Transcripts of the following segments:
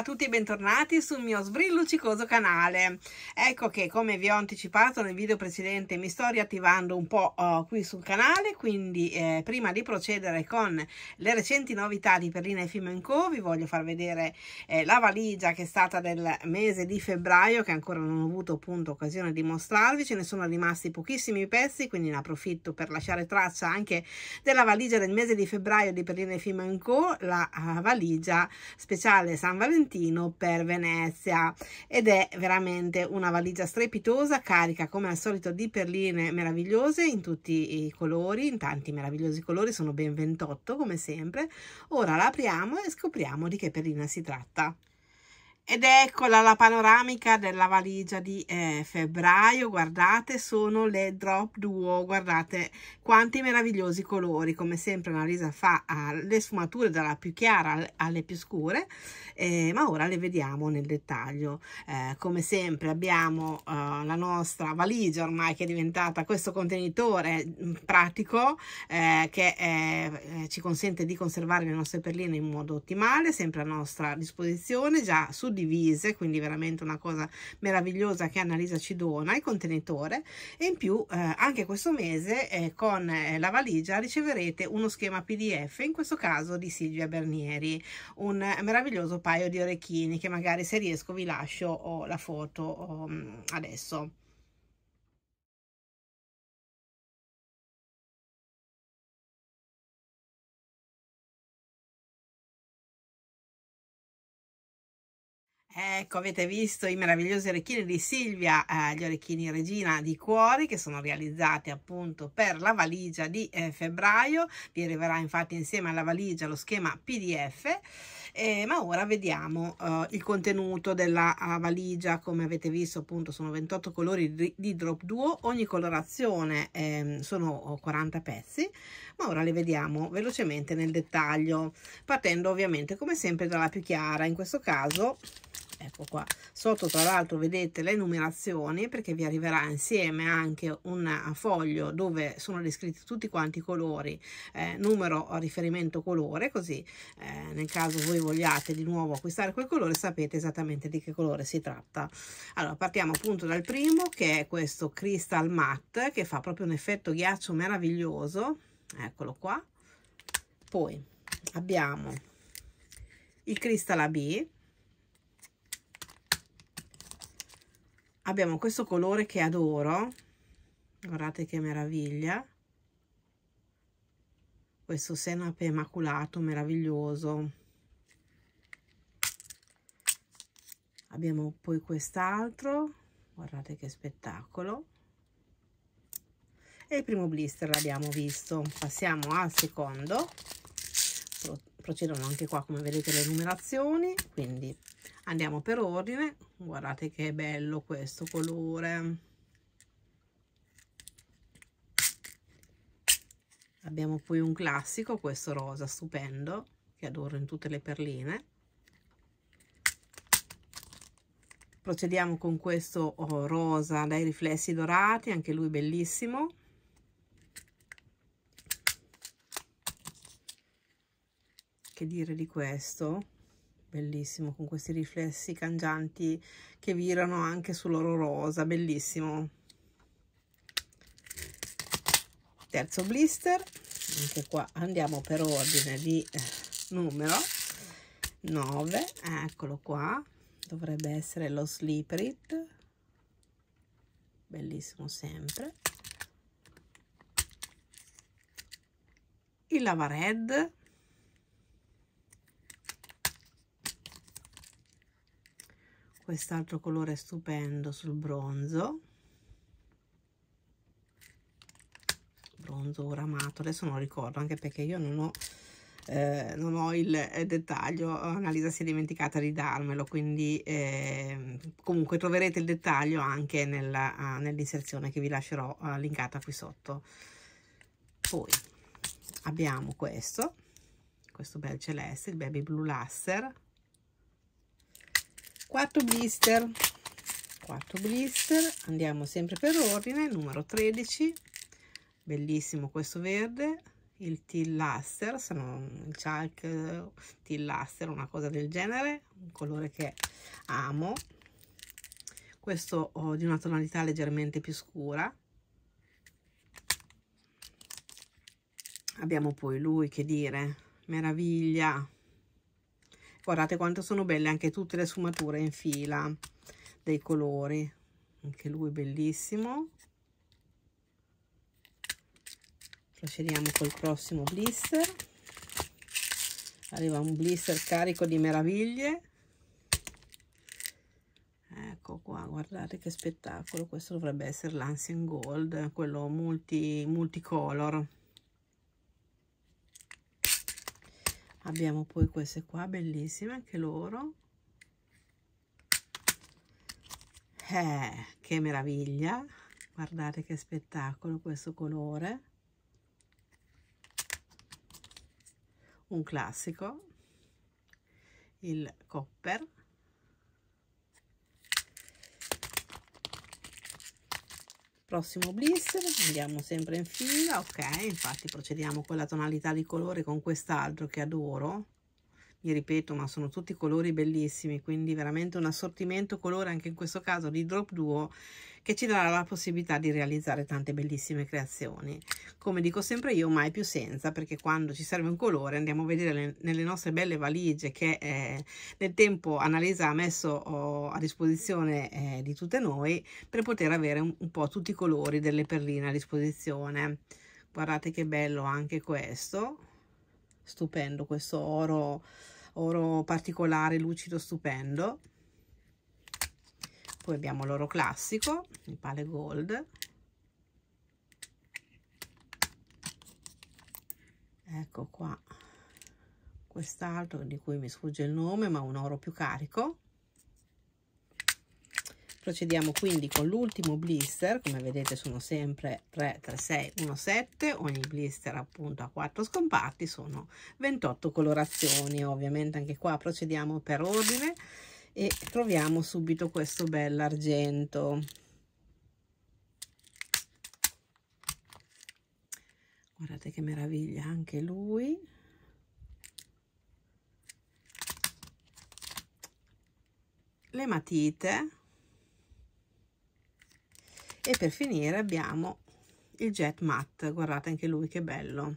a tutti e bentornati sul mio sbrillucicoso canale. Ecco che come vi ho anticipato nel video precedente mi sto riattivando un po' oh, qui sul canale, quindi eh, prima di procedere con le recenti novità di Perlina e Film Co vi voglio far vedere eh, la valigia che è stata del mese di febbraio che ancora non ho avuto appunto occasione di mostrarvi, ce ne sono rimasti pochissimi pezzi quindi ne approfitto per lasciare traccia anche della valigia del mese di febbraio di Perlina e Film Co, la uh, valigia speciale San Valentino Trentino per Venezia ed è veramente una valigia strepitosa carica come al solito di perline meravigliose in tutti i colori, in tanti meravigliosi colori, sono ben 28 come sempre. Ora la apriamo e scopriamo di che perlina si tratta. Ed eccola la panoramica della valigia di eh, febbraio, guardate sono le Drop Duo, guardate quanti meravigliosi colori, come sempre Marisa fa le sfumature dalla più chiara alle più scure, eh, ma ora le vediamo nel dettaglio. Eh, come sempre abbiamo eh, la nostra valigia ormai che è diventata questo contenitore mm, pratico eh, che eh, ci consente di conservare le nostre perline in modo ottimale, sempre a nostra disposizione, già su divise, quindi veramente una cosa meravigliosa che Annalisa ci dona, il contenitore e in più eh, anche questo mese eh, con eh, la valigia riceverete uno schema PDF, in questo caso di Silvia Bernieri, un meraviglioso paio di orecchini che magari se riesco vi lascio oh, la foto oh, adesso. Ecco, avete visto i meravigliosi orecchini di Silvia, eh, gli orecchini Regina di Cuori, che sono realizzati appunto per la valigia di eh, febbraio. Vi arriverà infatti insieme alla valigia lo schema PDF. Eh, ma ora vediamo eh, il contenuto della eh, valigia. Come avete visto appunto sono 28 colori di, di Drop Duo, ogni colorazione ehm, sono 40 pezzi. Ma ora le vediamo velocemente nel dettaglio, partendo ovviamente come sempre dalla più chiara. In questo caso ecco qua sotto tra l'altro vedete le numerazioni perché vi arriverà insieme anche un eh, foglio dove sono descritti tutti quanti i colori eh, numero riferimento colore così eh, nel caso voi vogliate di nuovo acquistare quel colore sapete esattamente di che colore si tratta allora partiamo appunto dal primo che è questo crystal matte che fa proprio un effetto ghiaccio meraviglioso eccolo qua poi abbiamo il crystal AB abbiamo questo colore che adoro guardate che meraviglia questo senape maculato meraviglioso abbiamo poi quest'altro guardate che spettacolo e il primo blister l'abbiamo visto passiamo al secondo procedono anche qua come vedete le numerazioni quindi andiamo per ordine guardate che bello questo colore abbiamo poi un classico questo rosa stupendo che adoro in tutte le perline procediamo con questo oh, rosa dai riflessi dorati anche lui bellissimo che dire di questo bellissimo con questi riflessi cangianti che virano anche sull'oro rosa bellissimo terzo blister anche qua andiamo per ordine di eh, numero 9 eccolo qua dovrebbe essere lo slipperit bellissimo sempre il lava red quest'altro colore stupendo sul bronzo bronzo o ramato adesso non ricordo anche perché io non ho eh, non ho il eh, dettaglio Annalisa si è dimenticata di darmelo quindi eh, comunque troverete il dettaglio anche ah, nell'inserzione che vi lascerò eh, linkata qui sotto poi abbiamo questo questo bel celeste il baby blue lasser 4 blister 4 blister andiamo sempre per ordine numero 13 bellissimo questo verde il teal luster se non il chalk eh, teal luster una cosa del genere un colore che amo questo oh, di una tonalità leggermente più scura abbiamo poi lui che dire meraviglia guardate quanto sono belle anche tutte le sfumature in fila dei colori anche lui bellissimo procediamo col prossimo blister arriva un blister carico di meraviglie ecco qua guardate che spettacolo questo dovrebbe essere l'Ansien Gold quello multi, multicolor abbiamo poi queste qua bellissime anche loro eh, che meraviglia guardate che spettacolo questo colore un classico il copper prossimo blister andiamo sempre in fila ok infatti procediamo con la tonalità di colore con quest'altro che adoro vi ripeto ma sono tutti colori bellissimi quindi veramente un assortimento colore anche in questo caso di drop duo che ci darà la possibilità di realizzare tante bellissime creazioni come dico sempre io mai più senza perché quando ci serve un colore andiamo a vedere le, nelle nostre belle valigie che eh, nel tempo Annalisa ha messo oh, a disposizione eh, di tutte noi per poter avere un, un po' tutti i colori delle perline a disposizione guardate che bello anche questo stupendo questo oro, oro particolare, lucido, stupendo. Poi abbiamo l'oro classico, il pale gold. Ecco qua, quest'altro di cui mi sfugge il nome, ma un oro più carico procediamo quindi con l'ultimo blister come vedete sono sempre 3 3 6 1 7 ogni blister appunto a 4 scomparti sono 28 colorazioni ovviamente anche qua procediamo per ordine e troviamo subito questo bell'argento guardate che meraviglia anche lui le matite e per finire abbiamo il jet matte guardate anche lui che bello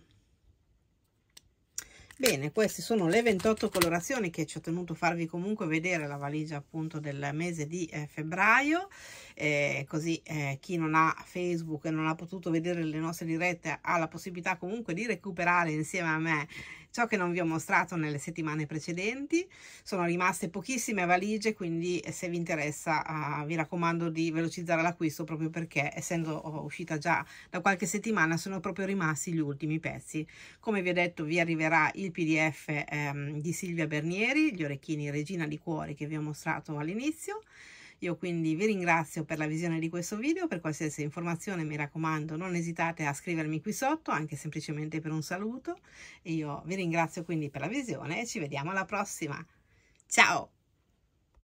bene queste sono le 28 colorazioni che ci ho tenuto a farvi comunque vedere la valigia appunto del mese di eh, febbraio eh, così eh, chi non ha facebook e non ha potuto vedere le nostre dirette ha la possibilità comunque di recuperare insieme a me ciò che non vi ho mostrato nelle settimane precedenti. Sono rimaste pochissime valigie, quindi eh, se vi interessa uh, vi raccomando di velocizzare l'acquisto proprio perché essendo oh, uscita già da qualche settimana sono proprio rimasti gli ultimi pezzi. Come vi ho detto vi arriverà il pdf ehm, di Silvia Bernieri, gli orecchini regina di cuori che vi ho mostrato all'inizio. Io quindi vi ringrazio per la visione di questo video, per qualsiasi informazione mi raccomando non esitate a scrivermi qui sotto, anche semplicemente per un saluto. Io vi ringrazio quindi per la visione e ci vediamo alla prossima. Ciao!